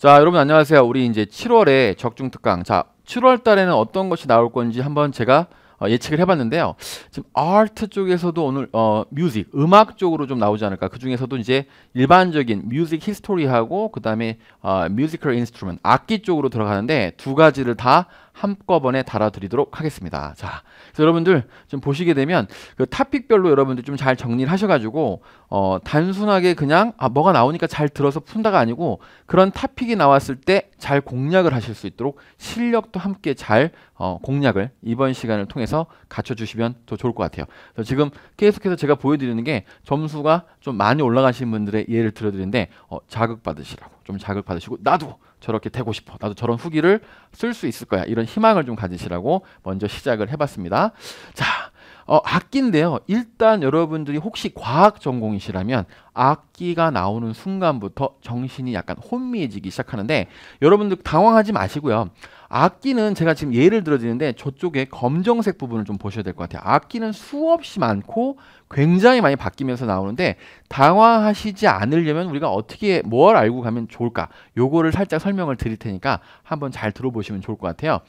자, 여러분 안녕하세요. 우리 이제 7월에 적중 특강. 자, 7월 달에는 어떤 것이 나올 건지 한번 제가 어, 예측을 해봤는데요. 지금 아트 쪽에서도 오늘 어 뮤직 음악 쪽으로 좀 나오지 않을까. 그 중에서도 이제 일반적인 뮤직 히스토리하고 그 다음에 어 뮤지컬 인스트루먼 악기 쪽으로 들어가는데 두 가지를 다 한꺼번에 달아드리도록 하겠습니다. 자, 여러분들 좀 보시게 되면 그 탑픽별로 여러분들 좀 잘 정리를 하셔가지고 어, 단순하게 그냥 아, 뭐가 나오니까 잘 들어서 푼다가 아니고 그런 탑픽이 나왔을 때 잘 공략을 하실 수 있도록 실력도 함께 잘 어, 공략을 이번 시간을 통해서 갖춰주시면 더 좋을 것 같아요. 지금 계속해서 제가 보여드리는 게 점수가 좀 많이 올라가신 분들의 예를 들어드리는데 어, 자극 받으시라고 좀 자극 받으시고 나도 저렇게 되고 싶어. 나도 저런 후기를 쓸 수 있을 거야. 이런 희망을 좀 가지시라고 먼저 시작을 해봤습니다. 자, 어, 악기인데요. 일단 여러분들이 혹시 과학 전공이시라면 악기가 나오는 순간부터 정신이 약간 혼미해지기 시작하는데 여러분들 당황하지 마시고요. 악기는 제가 지금 예를 들어드리는데 저쪽에 검정색 부분을 좀 보셔야 될 것 같아요. 악기는 수없이 많고 굉장히 많이 바뀌면서 나오는데 당황하시지 않으려면 우리가 어떻게 뭘 알고 가면 좋을까? 요거를 살짝 설명을 드릴 테니까 한번 잘 들어보시면 좋을 것 같아요.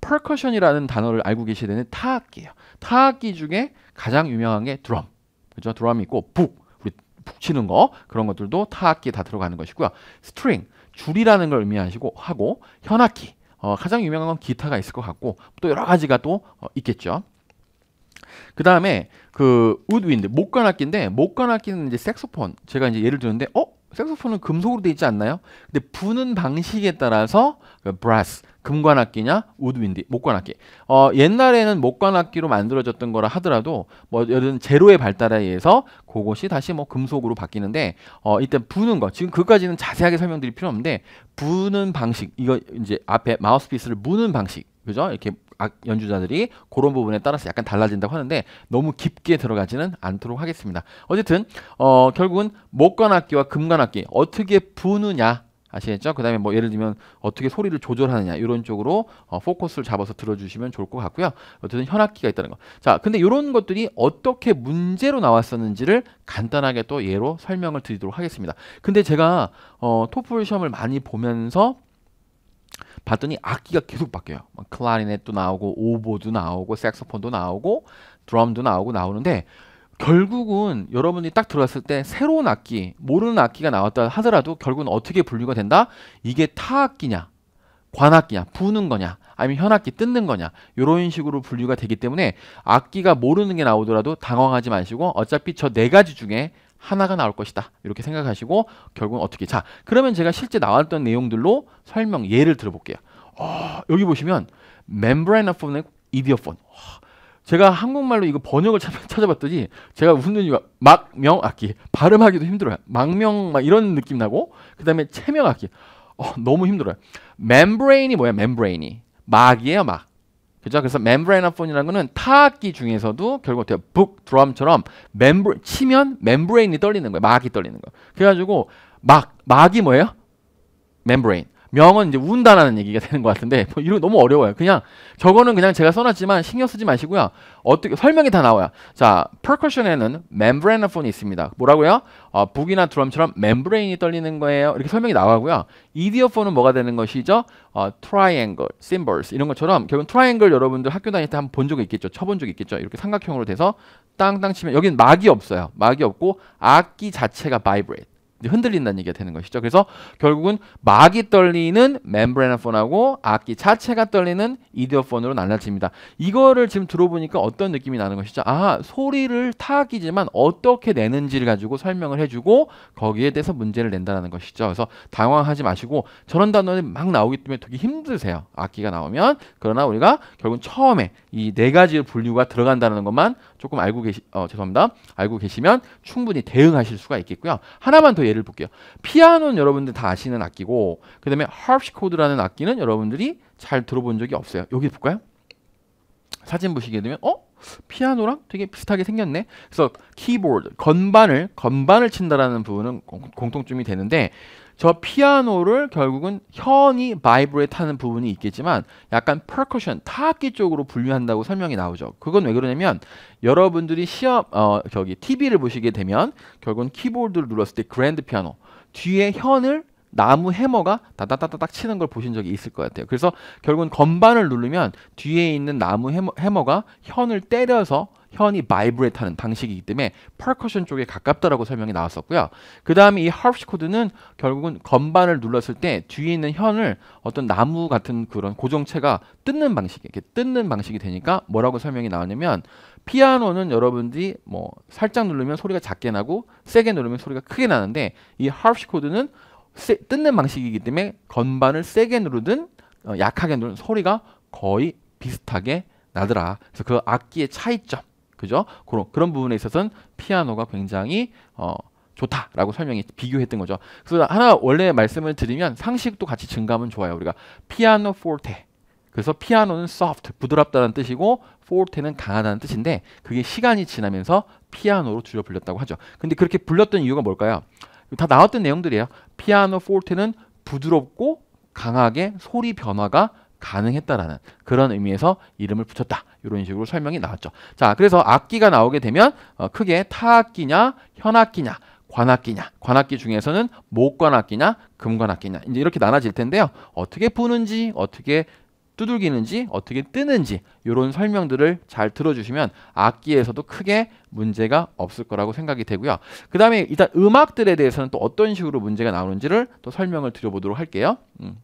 퍼커션이라는 단어를 알고 계셔야 되는 타악기예요. 타악기 중에 가장 유명한 게 드럼. 그죠? 드럼이 있고 북 우리 북 치는 거 그런 것들도 타악기에 다 들어가는 것이고요. 스트링 줄이라는 걸 의미하시고 하고 현악기 어, 가장 유명한 건 기타가 있을 것 같고 또 여러 가지가 또 어, 있겠죠. 그 다음에 그 우드윈드 목관악기인데 목관악기는 이제 색소폰 제가 이제 예를 드는데 어 색소폰은 금속으로 되어 있지 않나요? 근데 부는 방식에 따라서 그 브라스 금관악기냐 우드윈디 목관악기 어 옛날에는 목관악기로 만들어졌던 거라 하더라도 뭐 여든 제로의 발달에 의해서 그것이 다시 뭐 금속으로 바뀌는데 어 일단 부는 거 지금 그까지는 자세하게 설명드릴 필요 없는데 부는 방식 이거 이제 앞에 마우스피스를 무는 방식 그죠 이렇게 악 연주자들이 그런 부분에 따라서 약간 달라진다고 하는데 너무 깊게 들어가지는 않도록 하겠습니다. 어쨌든 어 결국은 목관악기와 금관악기 어떻게 부느냐 아시겠죠? 그 다음에 뭐 예를 들면 어떻게 소리를 조절하느냐 이런 쪽으로 어, 포커스를 잡아서 들어주시면 좋을 것 같고요. 어쨌든 현악기가 있다는 거. 자, 근데 이런 것들이 어떻게 문제로 나왔었는지를 간단하게 또 예로 설명을 드리도록 하겠습니다. 근데 제가 어, 토플 시험을 많이 보면서 봤더니 악기가 계속 바뀌어요. 클라리넷도 나오고 오보도 나오고 색소폰도 나오고 드럼도 나오고 나오는데 결국은 여러분이 딱 들어갔을 때 새로운 악기, 모르는 악기가 나왔다 하더라도 결국은 어떻게 분류가 된다? 이게 타악기냐, 관악기냐, 부는 거냐, 아니면 현악기 뜯는 거냐 이런 식으로 분류가 되기 때문에 악기가 모르는 게 나오더라도 당황하지 마시고 어차피 저 네 가지 중에 하나가 나올 것이다 이렇게 생각하시고 결국은 어떻게 자 그러면 제가 실제 나왔던 내용들로 설명 예를 들어볼게요 어, 여기 보시면 membrane of i d i o p h o n 제가 한국말로 이거 번역을 찾아봤더니 제가 웃는 이유가 막명 악기 발음하기도 힘들어요. 막명 막 이런 느낌 나고 그다음에 체명 악기 어, 너무 힘들어요. 멤브레인이 뭐야? 멤브레인이 막이에요, 막. 그죠? 그래서 멤브레인아폰이라는 거는 타악기 중에서도 결국 어때요? 북 드럼처럼 멤브 치면 멤브레인이 떨리는 거예요. 막이 떨리는 거. 그래 가지고 막 막이 뭐예요? 멤브레인. 명은 이제 운다라는 얘기가 되는 것 같은데 뭐 이런 너무 어려워요. 그냥 저거는 그냥 제가 써놨지만 신경 쓰지 마시고요. 어떻게 설명이 다 나와요. 자, percussion에는 m e m b r a n o 이 있습니다. 뭐라고요? 어, 북이나 드럼처럼 멤브레인이 떨리는 거예요. 이렇게 설명이 나가고요. 이디어폰은 뭐가 되는 것이죠? 어, triangle, symbols 이런 것처럼 결국 triangle 여러분들 학교 다닐 때 한 번 본 적이 있겠죠. 쳐본 적이 있겠죠. 이렇게 삼각형으로 돼서 땅땅 치면 여기는 막이 없어요. 막이 없고 악기 자체가 vibrate. 흔들린다는 얘기가 되는 것이죠. 그래서 결국은 막이 떨리는 멤브레나폰하고 악기 자체가 떨리는 이디어폰으로날라집니다 이거를 지금 들어보니까 어떤 느낌이 나는 것이죠? 아, 소리를 타악이지만 어떻게 내는지를 가지고 설명을 해주고 거기에 대해서 문제를 낸다는 것이죠. 그래서 당황하지 마시고 저런 단어는 막 나오기 때문에 되게 힘드세요. 악기가 나오면 그러나 우리가 결국 은 처음에 이 네 가지의 분류가 들어간다는 것만 조금 알고 계시 어 죄송합니다. 알고 계시면 충분히 대응하실 수가 있겠고요. 하나만 더 예를 볼게요. 피아노는 여러분들 다 아시는 악기고 그다음에 하프시코드라는 악기는 여러분들이 잘 들어본 적이 없어요. 여기 볼까요? 사진 보시게 되면 어? 피아노랑 되게 비슷하게 생겼네. 그래서 키보드 건반을 건반을 친다라는 부분은 공, 공통점이 되는데 저 피아노를 결국은 현이 바이브레이트 하는 부분이 있겠지만 약간 퍼커션, 타악기 쪽으로 분류한다고 설명이 나오죠. 그건 왜 그러냐면 여러분들이 시험 어 저기 TV를 보시게 되면 결국은 키보드를 눌렀을 때 그랜드 피아노 뒤에 현을 나무 해머가 따다다다닥 치는 걸 보신 적이 있을 것 같아요. 그래서 결국은 건반을 누르면 뒤에 있는 나무 해머, 해머가 현을 때려서 현이 바이브레타는 방식이기 때문에 퍼커션 쪽에 가깝다라고 설명이 나왔었고요. 그 다음에 이 하프시코드는 결국은 건반을 눌렀을 때 뒤에 있는 현을 어떤 나무 같은 그런 고정체가 뜯는 방식이 이렇게 뜯는 방식이 되니까 뭐라고 설명이 나오냐면 피아노는 여러분들이 뭐 살짝 누르면 소리가 작게 나고 세게 누르면 소리가 크게 나는데 이 하프시코드는 세, 뜯는 방식이기 때문에 건반을 세게 누르든 어, 약하게 누르든 소리가 거의 비슷하게 나더라. 그래서 그 악기의 차이점 그죠? 그런 그런 부분에 있어서는 피아노가 굉장히 어 좋다라고 설명이 비교했던 거죠. 그래서 하나 원래 말씀을 드리면 상식도 같이 증감은 좋아요. 우리가 피아노 forte. 그래서 피아노는 soft, 부드럽다는 뜻이고 forte는 강하다는 뜻인데 그게 시간이 지나면서 피아노로 줄여 불렸다고 하죠. 근데 그렇게 불렸던 이유가 뭘까요? 다 나왔던 내용들이에요. 피아노 forte는 부드럽고 강하게 소리 변화가 가능했다라는 그런 의미에서 이름을 붙였다. 이런 식으로 설명이 나왔죠. 자, 그래서 악기가 나오게 되면 어, 크게 타악기냐, 현악기냐, 관악기냐, 관악기 중에서는 목관악기냐, 금관악기냐 이제 이렇게 나눠질 텐데요. 어떻게 부는지, 어떻게 두들기는지, 어떻게 뜨는지 이런 설명들을 잘 들어주시면 악기에서도 크게 문제가 없을 거라고 생각이 되고요. 그 다음에 일단 음악들에 대해서는 또 어떤 식으로 문제가 나오는지를 또 설명을 드려보도록 할게요. 음.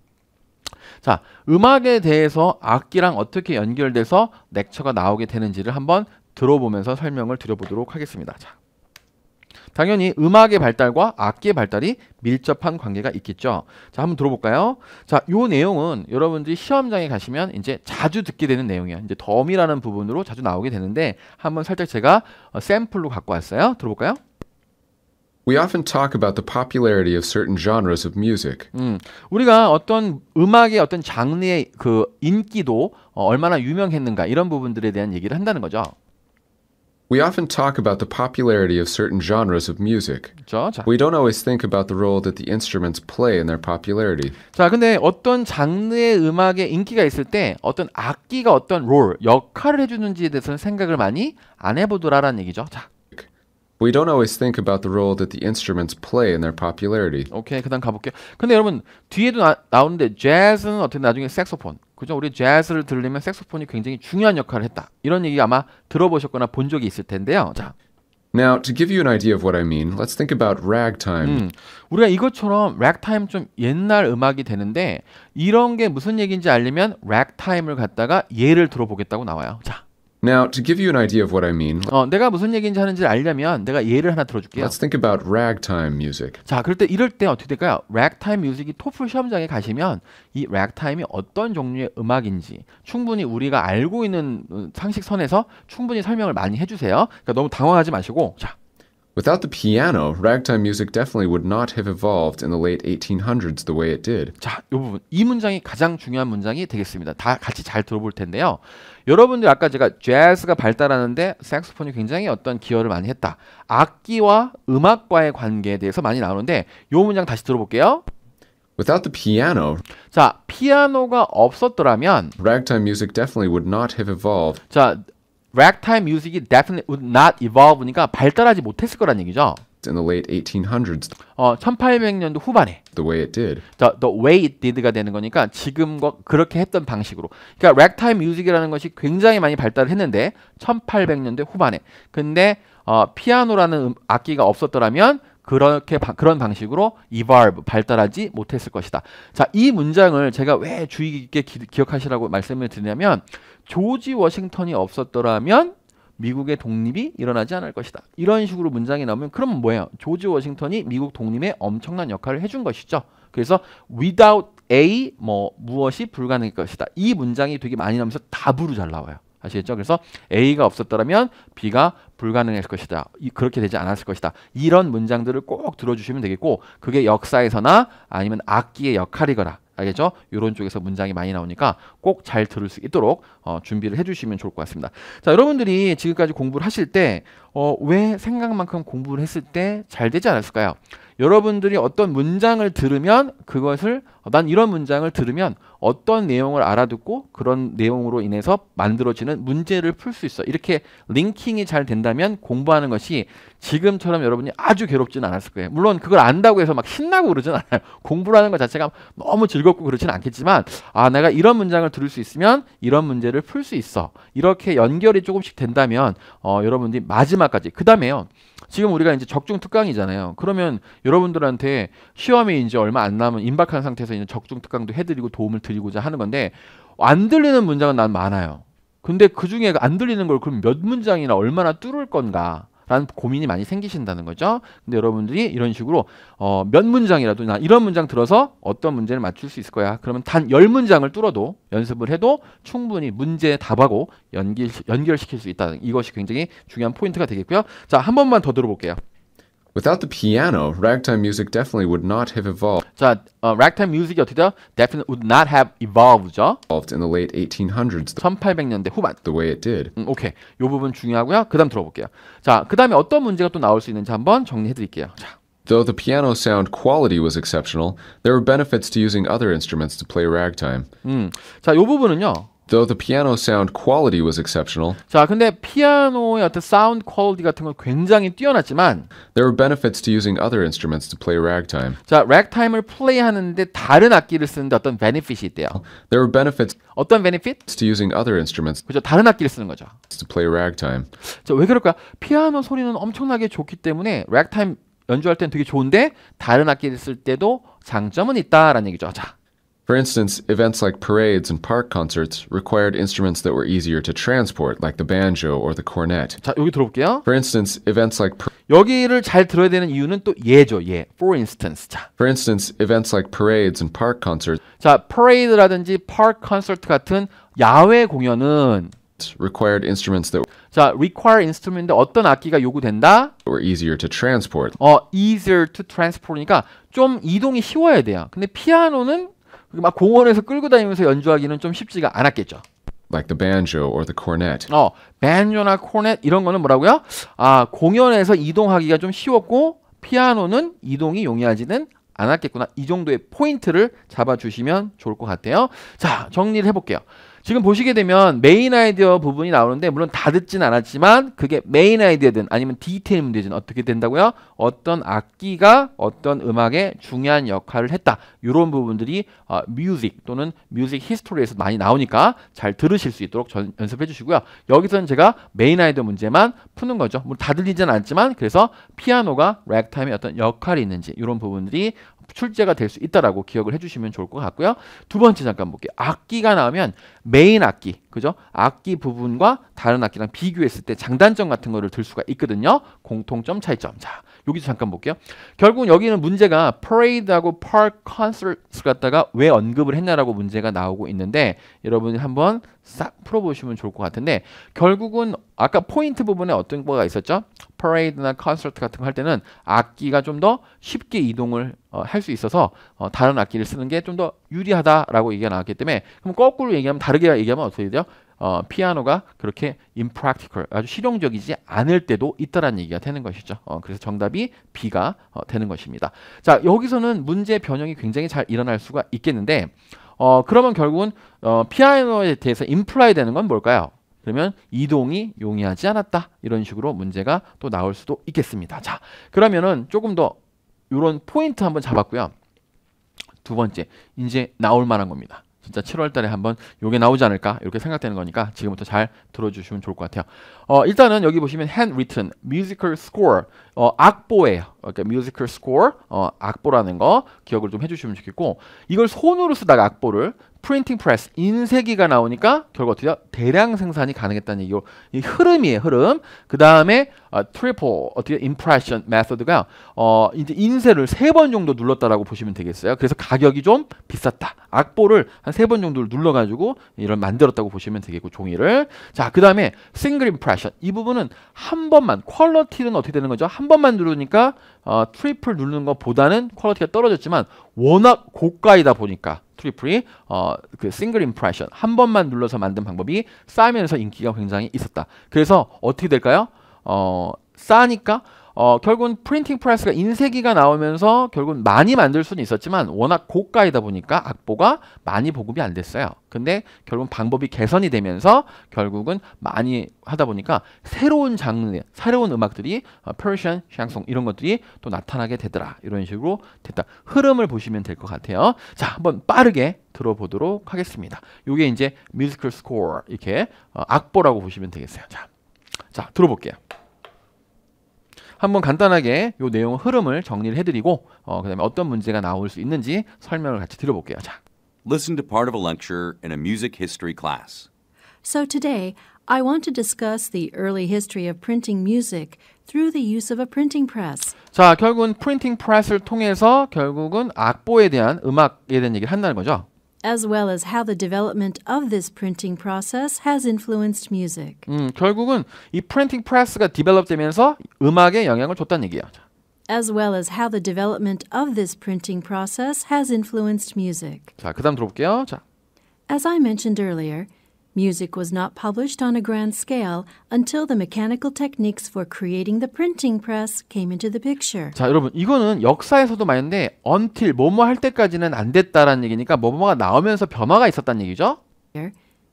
자, 음악에 대해서 악기랑 어떻게 연결돼서 넥처가 나오게 되는지를 한번 들어보면서 설명을 드려보도록 하겠습니다. 자, 당연히 음악의 발달과 악기의 발달이 밀접한 관계가 있겠죠. 자, 한번 들어볼까요? 자, 요 내용은 여러분들이 시험장에 가시면 이제 자주 듣게 되는 내용이야. 이제 덤이라는 부분으로 자주 나오게 되는데 한번 살짝 제가 어, 샘플로 갖고 왔어요. 들어볼까요? We often talk about the popularity of certain genres of music. 음, 우리가 어떤 음악의 어떤 장르의 그 인기도 어, 얼마나 유명했는가 이런 부분들에 대한 얘기를 한다는 거죠. We often talk about the popularity of certain genres of music. 그렇죠? 자. We don't always think about the role that the instruments play in their popularity. 자, 근데 어떤 장르의 음악에 인기가 있을 때 어떤 악기가 어떤 롤, 역할을 해주는지에 대해서는 생각을 많이 안 해보더라라는 얘기죠. 자, We don't always think about the role that the instruments play in their popularity. 오케이, 그다음 가볼게요. 근데 여러분 뒤에도 나, 나오는데 재즈는 어떻게 나중에 색소폰, 그죠? 우리 재즈를 들으면 색소폰이 굉장히 중요한 역할을 했다. 이런 얘기 아마 들어보셨거나 본 적이 있을 텐데요. 자, Now, to give you an idea of what I mean, let's think about ragtime. 음, 우리가 이것처럼 ragtime 좀 옛날 음악이 되는데 이런 게 무슨 얘기인지 알려면 ragtime을 갖다가 예를 들어보겠다고 나와요. 자. Now, to give you an idea of what I mean, 어, 내가 무슨 얘기인지 하는지 알려면 내가 예를 하나 들어줄게요. let's think about ragtime music. 자, 그럴 때 이럴 때 어떻게 될까요? 락타임 뮤직이 토플 시험장에 가시면 이 락타임이 어떤 종류의 음악인지 충분히 우리가 알고 있는 상식선에서 충분히 설명을 많이 해주세요. 그러니까 너무 당황하지 마시고 자 Without the piano, ragtime music definitely would not have evolved in the late 1800s the way it did. 자, 이 부분 이 문장이 가장 중요한 문장이 되겠습니다. 다 같이 잘 들어볼 텐데요. 여러분들 아까 제가 재즈가 발달하는데 색소폰이 굉장히 어떤 기여를 많이 했다. 악기와 음악과의 관계에 대해서 많이 나오는데 이 문장 다시 들어볼게요. Without the piano, 자 피아노가 없었더라면 ragtime music definitely would not have evolved. 자 락타임 뮤직이 definitely would not evolve니까 발달하지 못했을 거란 얘기죠. In the late 1800s. 어, 1800년도 후반에. The way it did. 자, the way it did가 되는 거니까 지금과 그렇게 했던 방식으로. 그러니까 락타임 뮤직이라는 것이 굉장히 많이 발달 했는데 1800년대 후반에. 근데 어, 피아노라는 음, 악기가 없었더라면 그렇게 바, 그런 방식으로 evolve 발달하지 못했을 것이다. 자, 이 문장을 제가 왜 주의 깊게 기, 기억하시라고 말씀을 드리냐면 조지 워싱턴이 없었더라면 미국의 독립이 일어나지 않을 것이다. 이런 식으로 문장이 나오면 그럼 뭐예요? 조지 워싱턴이 미국 독립에 엄청난 역할을 해준 것이죠. 그래서 without a 뭐 무엇이 불가능할 것이다. 이 문장이 되게 많이 나오면서 답으로 잘 나와요. 아시겠죠? 그래서 A가 없었더라면 B가 불가능할 것이다. 그렇게 되지 않았을 것이다. 이런 문장들을 꼭 들어주시면 되겠고 그게 역사에서나 아니면 악기의 역할이거나 알겠죠? 이런 쪽에서 문장이 많이 나오니까 꼭 잘 들을 수 있도록 어, 준비를 해주시면 좋을 것 같습니다. 자, 여러분들이 지금까지 공부를 하실 때, 어, 왜 생각만큼 공부를 했을 때 잘 되지 않았을까요? 여러분들이 어떤 문장을 들으면 그것을, 어, 난 이런 문장을 들으면 어떤 내용을 알아듣고 그런 내용으로 인해서 만들어지는 문제를 풀 수 있어. 이렇게 링킹이 잘 된다면 공부하는 것이 지금처럼 여러분이 아주 괴롭지는 않았을 거예요. 물론 그걸 안다고 해서 막 신나고 그러진 않아요. 공부라는 것 자체가 너무 즐겁고 그렇진 않겠지만 아 내가 이런 문장을 들을 수 있으면 이런 문제를 풀 수 있어. 이렇게 연결이 조금씩 된다면 어, 여러분들이 마지막까지 그 다음에요. 지금 우리가 이제 적중 특강이잖아요. 그러면 여러분들한테 시험이 이제 얼마 안 남은 임박한 상태에서 이제 적중 특강도 해드리고 도움을 드리고자 하는 건데 안 들리는 문장은 난 많아요. 근데 그 중에 안 들리는 걸 그럼 몇 문장이나 얼마나 뚫을 건가? 라는 고민이 많이 생기신다는 거죠. 근데 여러분들이 이런 식으로 어, 몇 문장이라도 나 이런 문장 들어서 어떤 문제를 맞출 수 있을 거야. 그러면 단 열문장을 뚫어도 연습을 해도 충분히 문제 답하고 연기, 연결시킬 수 있다는 이것이 굉장히 중요한 포인트가 되겠고요. 자, 한 번만 더 들어볼게요. Without the piano, ragtime music definitely would not have evolved. 자, 어, ragtime music이 어떻게 돼요? Definitely would not have evolved죠. Evolved in the late 1800s. 1800년대 후반. The way it did. 음, 오케이. 요 부분 중요하고요. 그다음 들어볼게요. 자, 그다음에 어떤 문제가 또 나올 수 있는지 한번 정리해 드릴게요. 자. Though the piano sound quality was exceptional, there were benefits to using other instruments to play ragtime. 음. 자, 요 부분은요. Though the piano sound quality was exceptional. 자, 근데 피아노의 어떤 사운드 퀄리티 같은 건 굉장히 뛰어났지만 There were benefits to using other instruments to play ragtime. 자, 렉타임을 플레이하는데 다른 악기를 쓰는데 어떤 베네핏이 있대요. There were benefits 어떤 베네핏? to using other instruments. 그죠. 다른 악기를 쓰는 거죠. to play ragtime. 자, 왜 그럴까? 피아노 소리는 엄청나게 좋기 때문에 렉타임 연주할 때는 되게 좋은데 다른 악기를 쓸 때도 장점은 있다라는 얘기죠. 자, For instance, events like parades and park concerts required instruments that were easier to transport, like the banjo or the cornet. 자, 여기 들어볼게요. For instance, events like 여기를 잘 들어야 되는 이유는 또 예죠, 예. For instance, 자. For instance, events like parades and park concerts. 자, parade라든지 park concert 같은 야외 공연은 required instruments that 자, require instrument인데 어떤 악기가 요구된다? were easier to transport. 어, easier to transport니까 좀 이동이 쉬워야 돼요. 근데 피아노는 막 공원에서 끌고 다니면서 연주하기는 좀 쉽지가 않았겠죠. Like the banjo or the cornet. 어, b a 나 코넷 이런 거는 뭐라고요? 아, 공연에서 이동하기가 좀 쉬웠고 피아노는 이동이 용이하지는 않았겠구나. 이 정도의 포인트를 잡아주시면 좋을 것 같아요. 자, 정리를 해볼게요. 지금 보시게 되면 메인 아이디어 부분이 나오는데 물론 다 듣진 않았지만 그게 메인 아이디어든 아니면 디테일 문제든 어떻게 된다고요? 어떤 악기가 어떤 음악에 중요한 역할을 했다. 이런 부분들이 어, 뮤직 또는 뮤직 히스토리에서 많이 나오니까 잘 들으실 수 있도록 전, 연습해 주시고요. 여기서는 제가 메인 아이디어 문제만 푸는 거죠. 물론 뭐 다 들리진 않지만 그래서 피아노가 랙타임의 어떤 역할이 있는지 이런 부분들이 출제가 될 수 있다라고 기억을 해주시면 좋을 것 같고요. 두 번째 잠깐 볼게요. 악기가 나오면 메인 악기, 그죠? 악기 부분과 다른 악기랑 비교했을 때 장단점 같은 거를 들 수가 있거든요. 공통점, 차이점. 자, 여기서 잠깐 볼게요. 결국 여기는 문제가 parade하고 park concerts 갖다가 왜 언급을 했냐라고 문제가 나오고 있는데 여러분 한번 싹 풀어보시면 좋을 것 같은데 결국은 아까 포인트 부분에 어떤 거가 있었죠? parade나 concert 같은 거 할 때는 악기가 좀 더 쉽게 이동을 어, 할수 있어서 어, 다른 악기를 쓰는 게 좀 더 유리하다라고 얘기가 나왔기 때문에 그럼 거꾸로 얘기하면 다르게 얘기하면 어떻게 돼요? 어, 피아노가 그렇게 impractical 아주 실용적이지 않을 때도 있다라는 얘기가 되는 것이죠. 어, 그래서 정답이 B가 어, 되는 것입니다. 자 여기서는 문제 변형이 굉장히 잘 일어날 수가 있겠는데 어, 그러면 결국은 어, 피아노에 대해서 인플라이 되는 건 뭘까요? 그러면 이동이 용이하지 않았다 이런 식으로 문제가 또 나올 수도 있겠습니다. 자 그러면은 조금 더 이런 포인트 한번 잡았고요. 두 번째 이제 나올 만한 겁니다. 진짜 7월 달에 한번 요게 나오지 않을까 이렇게 생각되는 거니까 지금부터 잘 들어주시면 좋을 것 같아요. 어, 일단은 여기 보시면 handwritten musical score 어, 악보예요. 그러니까 musical score 어, 악보라는 거 기억을 좀 해주시면 좋겠고 이걸 손으로 쓰다가 악보를 프린팅 프레스 인쇄기가 나오니까 결국 어떻게 돼요? 대량 생산이 가능했다는 얘기고 이 흐름이에요 흐름 그 다음에 어, 트리플 어떻게 임프레션 메서드가 어 이제 인쇄를 세 번 정도 눌렀다라고 보시면 되겠어요 그래서 가격이 좀 비쌌다 악보를 한 세 번 정도 눌러 가지고 이런 만들었다고 보시면 되겠고 종이를 자 그 다음에 싱글 임프레션 이 부분은 한 번만 퀄러티는 어떻게 되는 거죠 한 번만 누르니까 어, 트리플 누르는 것보다는 퀄러티가 떨어졌지만 워낙 고가이다 보니까 트리플이 어, 그 싱글 임프레션 한 번만 눌러서 만든 방법이 싸면서 인기가 굉장히 있었다. 그래서 어떻게 될까요? 어, 싸니까 어, 결국은 프린팅 프레스가 인쇄기가 나오면서 결국은 많이 만들 수는 있었지만 워낙 고가이다 보니까 악보가 많이 보급이 안 됐어요. 근데 결국은 방법이 개선이 되면서 결국은 많이 하다 보니까 새로운 장르, 새로운 음악들이 어, 페르시안, 샹송 이런 것들이 또 나타나게 되더라. 이런 식으로 됐다. 흐름을 보시면 될 것 같아요. 자, 한번 빠르게 들어보도록 하겠습니다. 이게 이제 뮤지컬 스코어 이렇게 어, 악보라고 보시면 되겠어요. 자, 자 들어볼게요. 한번 간단하게 요 내용 흐름을 정리를 해드리고 어, 그다음에 어떤 문제가 나올 수 있는지 설명을 같이 들어볼게요. 자. Listen to part of a lecture in a music history class. So today I want to discuss the early history of printing music through the use of a printing press. 자, 결국은 프린팅 프레스를 통해서 결국은 악보에 대한 음악에 대한 얘기를 한다는 거죠. as well as how the development of this printing process has influenced music. 음, 결국은 이 프린팅 프레스가 디벨롭 되면서 음악에 영향을 줬다는 얘기야. as well as how the development of this printing process has influenced music. 자, 그다음 들어볼게요. 자. As I mentioned earlier, Music was not published on a grand scale until the mechanical techniques for creating the printing press came into the picture. 자, 여러분, 이거는 역사에서도 많은데 until 뭐뭐 할 때까지는 안 됐다라는 얘기니까 뭐뭐가 나오면서 변화가 있었다는 얘기죠?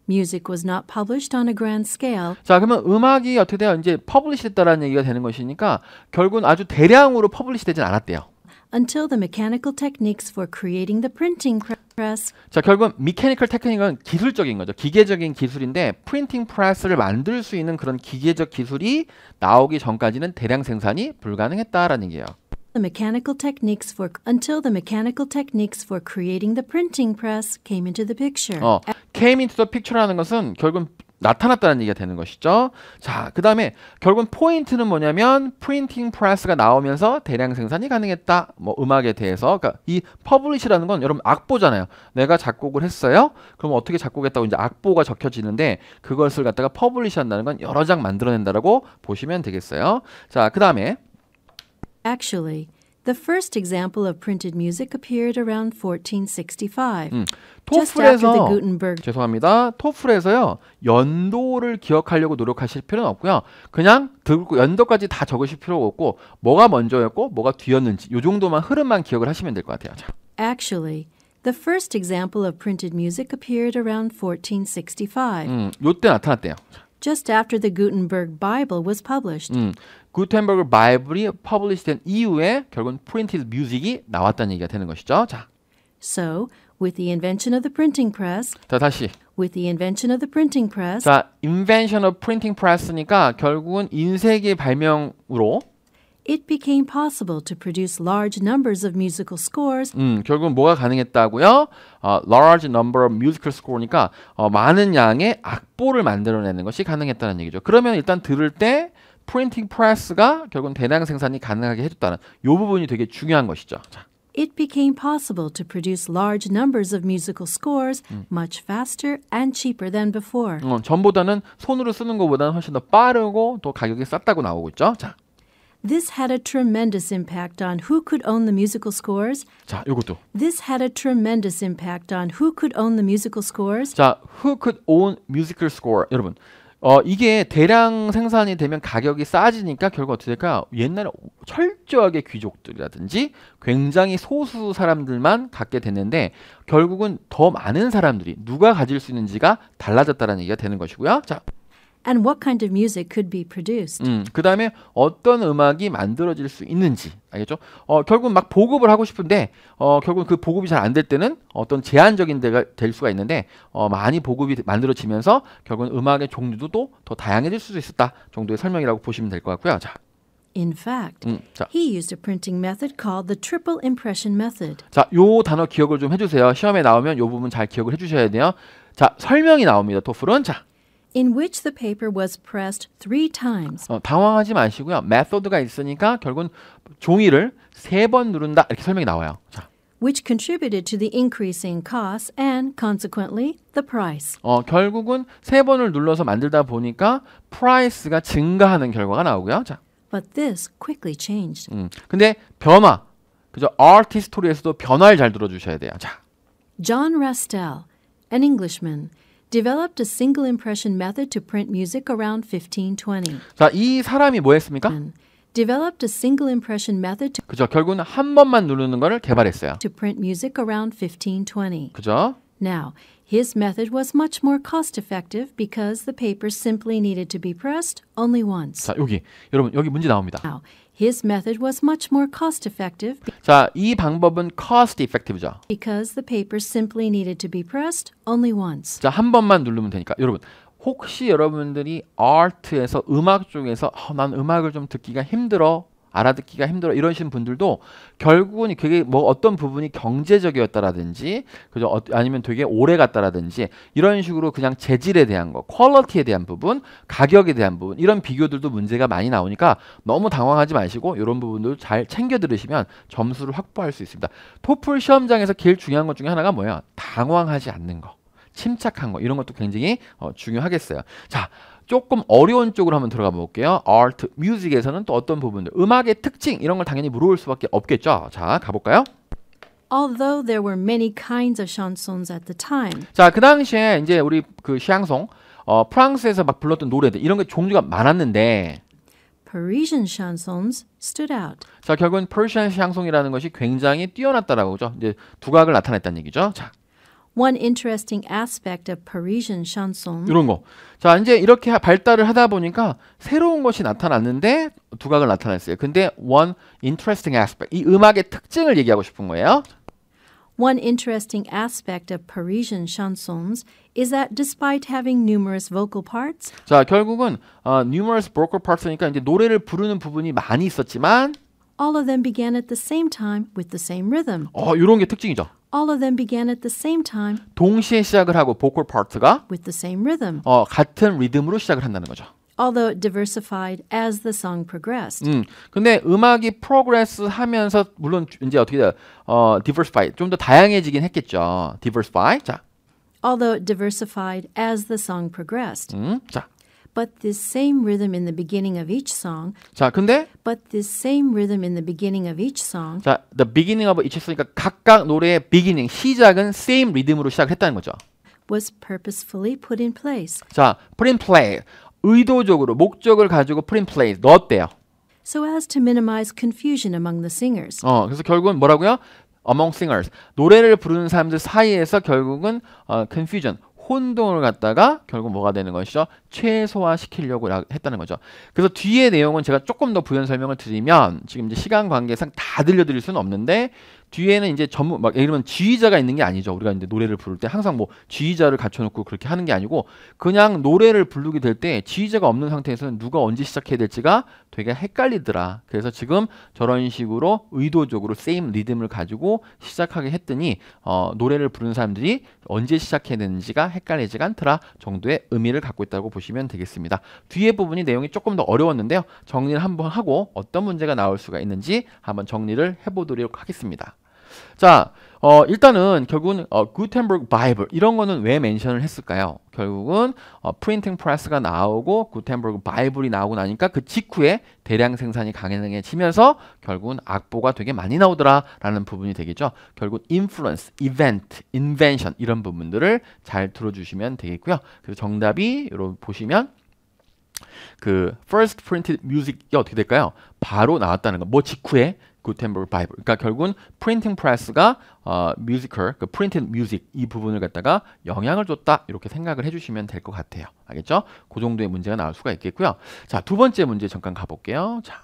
Music was not published on a grand scale. 자, 그러면 음악이 어떻게 돼요? 이제 퍼블리시 됐다라는 얘기가 되는 것이니까 결국은 아주 대량으로 퍼블리시 되진 않았대요. until the mechanical techniques for creating the printing press. 자, 결국은 mechanical technique은 기술적인 거죠. 기계적인 기술인데 프린팅 프레스를 만들 수 있는 그런 기계적 기술이 나오기 전까지는 대량 생산이 불가능했다라는 얘기예요. The mechanical techniques for until the mechanical techniques for creating the printing press came into the picture. 어, came into the picture라는 것은 결국 나타났다는 얘기가 되는 것이죠. 자, 그 다음에 결국은 포인트는 뭐냐면 프린팅 프레스가 나오면서 대량 생산이 가능했다. 뭐 음악에 대해서. 그러니까 이 퍼블리시라는 건 여러분 악보잖아요. 내가 작곡을 했어요. 그럼 어떻게 작곡했다고 이제 악보가 적혀지는데 그것을 갖다가 퍼블리시 한다는 건 여러 장 만들어낸다라고 보시면 되겠어요. 자, 그 다음에 Actually, The first example of printed music appeared around 1465. 음, 토플에서 죄송합니다. 토플에서요 연도를 기억하려고 노력하실 필요는 없고요. 그냥 듣고 연도까지 다 적으실 필요가 없고 뭐가 먼저였고 뭐가 뒤였는지 요 정도만 흐름만 기억을 하시면 될 것 같아요. 자. Actually, the first example of printed music appeared around 1465. 음, 요때 나타났대요. just after the Gutenberg Bible was published. 음, 구텐버그 바이블이 퍼블리시된 이후에 결국은 프린티드 뮤직이 나왔다는 얘기가 되는 것이죠. 자. So, with the invention of the printing press. 자, 다시. With the invention of the printing press. 자, invention of printing press니까 결국은 인쇄기 발명으로 It became possible to produce large numbers of musical scores. 음, 결국은 뭐가 가능했다고요? 어, large number of musical score니까 어, 많은 양의 악보를 만들어내는 것이 가능했다는 얘기죠. 그러면 일단 들을 때 프린팅 프레스가 결국은 대량 생산이 가능하게 해줬다는 이 부분이 되게 중요한 것이죠. 자. It became possible to produce large numbers of musical scores much faster and cheaper than before. 어, 전보다는 손으로 쓰는 것보다는 훨씬 더 빠르고 또 가격이 쌌다고 나오고 있죠. 자. This had a tremendous impact on who could own the musical scores. 자, 요것도. This had a tremendous impact on who could own the musical scores. 자, who could own musical score. 여러분, 어, 이게 대량 생산이 되면 가격이 싸지니까 결국 어떻게 될까? 옛날에 철저하게 귀족들이라든지 굉장히 소수 사람들만 갖게 됐는데 결국은 더 많은 사람들이 누가 가질 수 있는지가 달라졌다는 얘기가 되는 것이고요. 자, and what kind of music could be produced. 음, 그다음에 어떤 음악이 만들어질 수 있는지 알겠죠? 어, 결국 막 보급을 하고 싶은데 어, 결국 그 보급이 잘 안 될 때는 어떤 제한적인 데가 될 수가 있는데 어, 많이 보급이 만들어지면서 결국은 음악의 종류도 또 더 다양해질 수도 있었다 정도의 설명이라고 보시면 될 것 같고요. 자, In fact, 음, he used a printing method called the triple impression method. 자, 요 단어 기억을 좀 해주세요. 시험에 나오면 요 부분 잘 기억을 해주셔야 돼요. 자, 설명이 나옵니다. 토플은 자, in which the paper was pressed three times. 어, 당황하지 마시고요. 메소드가 있으니까 결국은 종이를 세 번 누른다 이렇게 설명이 나와요. 자. which contributed to the increasing costs and consequently the price. 어, 결국은 세 번을 눌러서 만들다 보니까 price가 증가하는 결과가 나오고요. 자. But this quickly changed. 음. 근데 변화. 그죠? 아티스토리에서도 변화를 잘 들어 주셔야 돼요. 자. John Rastel, an Englishman developed a single impression method to print music around 1520. 자, 이 사람이 뭐 했습니까? developed a single impression method to 그죠. 결국은 한 번만 누르는 거를 개발했어요. to print music around 1520. 그죠? Now, his method was much more cost effective because the paper simply needed to be pressed only once. 자, 여기 여러분 여기 문제 나옵니다. Now, his method was much more cost effective. 자, 이 방법은 cost effective죠. Because the paper simply needed to be pressed only once. 자, 한 번만 누르면 되니까 여러분 혹시 여러분들이 art에서 음악 쪽에서 어, 난 음악을 좀 듣기가 힘들어 알아듣기가 힘들어 이러신 분들도 결국은 그게 뭐 어떤 부분이 경제적이었다라든지 그죠 어, 아니면 되게 오래 갔다라든지 이런 식으로 그냥 재질에 대한 거 퀄러티에 대한 부분 가격에 대한 부분 이런 비교들도 문제가 많이 나오니까 너무 당황하지 마시고 이런 부분들잘 챙겨 들으시면 점수를 확보할 수 있습니다 토플 시험장에서 제일 중요한 것 중에 하나가 뭐야 당황하지 않는 거 침착한 거 이런 것도 굉장히 어, 중요하겠어요 자 조금 어려운 쪽으로 한번 들어가 볼게요. Art, Music에서는 또 어떤 부분들, 음악의 특징 이런 걸 당연히 물어볼 수밖에 없겠죠. 자, 가볼까요? Although there were many kinds of chansons at the time. 자, 그 당시에 이제 우리 그시송 어, 프랑스에서 막 불렀던 노래들 이런 게 종류가 많았는데. Parisian chansons stood out. 자, 결국은 Persian 향송이라는 것이 굉장히 뛰어났다라고 죠 이제 두각을 나타냈다는 얘기죠. 자, One interesting aspect of Parisian chanson. 이런 거. 자, 이제 이렇게 발달을 하다 보니까 새로운 것이 나타났는데 두각을 나타냈어요. 근데 one interesting aspect 이 음악의 특징을 얘기하고 싶은 거예요. One interesting aspect of Parisian chansons is that despite having numerous vocal parts. 자, 결국은 어, numerous vocal parts니까 이제 노래를 부르는 부분이 많이 있었지만 All of them began at the same time with the same rhythm. 어, 이런 게 특징이죠. All of them began at the same time. 동시에 시작을 하고 보컬 파트가 with the same rhythm. 어, 같은 리듬으로 시작을 한다는 거죠. although diversified as the song progressed. 음, 근데 음악이 progress 하면서 물론 이제 어떻게 돼요? 어, diversify 좀더 다양해지긴 했겠죠. Diversified. 자. although diversified as the song progressed. 음, 자, but this same rhythm in the beginning of each song. 자, 근데 but this same rhythm in the beginning of each song. 자, the beginning of each 했으니까 각각 노래의 beginning 시작은 same 리듬으로 시작했다는 거죠. was purposefully put in place. 자, put in place 의도적으로 목적을 가지고 put in place 넣었대요. So as to minimize confusion among the singers. 어, 그래서 결국은 뭐라고요? among singers 노래를 부르는 사람들 사이에서 결국은 어, confusion 혼동을 갖다가 결국 뭐가 되는 것이죠? 최소화시키려고 했다는 거죠. 그래서 뒤에 내용은 제가 조금 더 부연 설명을 드리면 지금 이제 시간 관계상 다 들려드릴 수는 없는데 뒤에는 이제 전문 막 예를 들면 지휘자가 있는 게 아니죠. 우리가 이제 노래를 부를 때 항상 뭐 지휘자를 갖춰놓고 그렇게 하는 게 아니고 그냥 노래를 부르게 될 때 지휘자가 없는 상태에서는 누가 언제 시작해야 될지가 되게 헷갈리더라. 그래서 지금 저런 식으로 의도적으로 세임 리듬을 가지고 시작하게 했더니 어, 노래를 부르는 사람들이 언제 시작해야 되는지가 헷갈리지가 않더라 정도의 의미를 갖고 있다고 보 보시면 되겠습니다. 뒤에 부분이 내용이 조금 더 어려웠는데요. 정리를 한번 하고 어떤 문제가 나올 수가 있는지 한번 정리를 해보도록 하겠습니다. 자, 어, 일단은 결국은 어, 구텐버그 바이블 이런 거는 왜 멘션을 했을까요? 결국은 어, 프린팅 프레스가 나오고 구텐버그 바이블이 나오고 나니까 그 직후에 대량 생산이 가능해지면서 결국은 악보가 되게 많이 나오더라라는 부분이 되겠죠. 결국 인플루언스, 이벤트, 인벤션 이런 부분들을 잘 들어주시면 되겠고요. 그래서 정답이 여러분 보시면 그 first printed music이 어떻게 될까요? 바로 나왔다는 거. 뭐 직후에 구텐버그 바이블. 그러니까 결국은 프린팅 프레스가 어, 뮤지컬, 그 프린팅 뮤직 이 부분을 갖다가 영향을 줬다 이렇게 생각을 해주시면 될 것 같아요. 알겠죠? 그 정도의 문제가 나올 수가 있겠고요. 자, 두 번째 문제 잠깐 가볼게요. 자,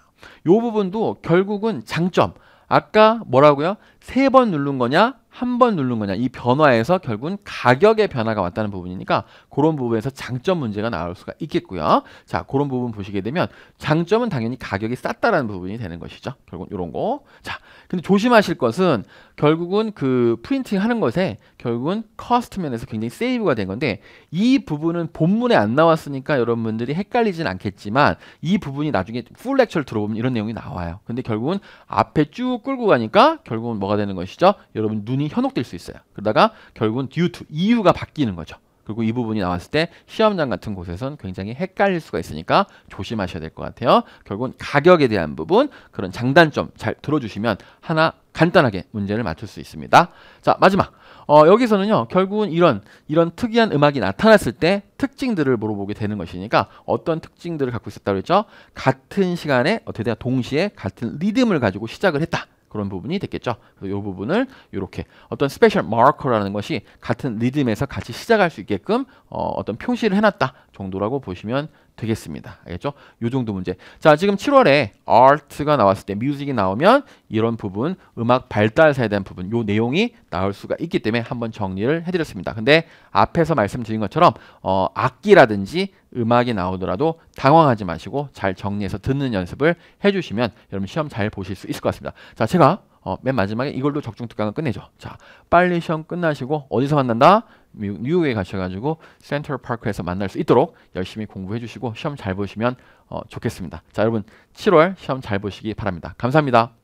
요 부분도 결국은 장점. 아까 뭐라고요? 세 번 누른 거냐? 한번 누른 거냐 이 변화에서 결국은 가격의 변화가 왔다는 부분이니까 그런 부분에서 장점 문제가 나올 수가 있겠고요. 자 그런 부분 보시게 되면 장점은 당연히 가격이 쌌다라는 부분이 되는 것이죠. 결국은 이런 거. 자 근데 조심하실 것은 결국은 그 프린팅 하는 것에 결국은 커스트 면에서 굉장히 세이브가 된 건데 이 부분은 본문에 안 나왔으니까 여러분들이 헷갈리진 않겠지만 이 부분이 나중에 풀 렉처를 들어보면 이런 내용이 나와요. 근데 결국은 앞에 쭉 끌고 가니까 결국은 뭐가 되는 것이죠? 여러분 눈이 부분이 현혹될 수 있어요. 그러다가 결국은 due to, 이유가 바뀌는 거죠. 그리고 이 부분이 나왔을 때 시험장 같은 곳에선 굉장히 헷갈릴 수가 있으니까 조심하셔야 될 것 같아요. 결국은 가격에 대한 부분, 그런 장단점 잘 들어주시면 하나 간단하게 문제를 맞출 수 있습니다. 자, 마지막. 어, 여기서는요, 결국은 이런, 이런 특이한 음악이 나타났을 때 특징들을 물어보게 되는 것이니까 어떤 특징들을 갖고 있었다고 했죠? 같은 시간에, 어떻게 돼요? 동시에 같은 리듬을 가지고 시작을 했다. 그런 부분이 됐겠죠. 그래서 이 부분을 이렇게 어떤 스페셜 마커라는 것이 같은 리듬에서 같이 시작할 수 있게끔 어, 어떤 표시를 해놨다 정도라고 보시면 되겠습니다. 알겠죠? 요 정도 문제. 자, 지금 7월에 art가 나왔을 때 music이 나오면 이런 부분, 음악 발달사에 대한 부분, 요 내용이 나올 수가 있기 때문에 한번 정리를 해드렸습니다. 근데 앞에서 말씀드린 것처럼 어, 악기라든지 음악이 나오더라도 당황하지 마시고 잘 정리해서 듣는 연습을 해주시면 여러분 시험 잘 보실 수 있을 것 같습니다. 자, 제가 어, 맨 마지막에 이걸로 적중 특강을 끝내죠. 자, 빨리 시험 끝나시고 어디서 만난다? 뉴욕에 가셔가지고 센트럴 파크에서 만날 수 있도록 열심히 공부해 주시고 시험 잘 보시면 어, 좋겠습니다. 자 여러분 7월 시험 잘 보시기 바랍니다. 감사합니다.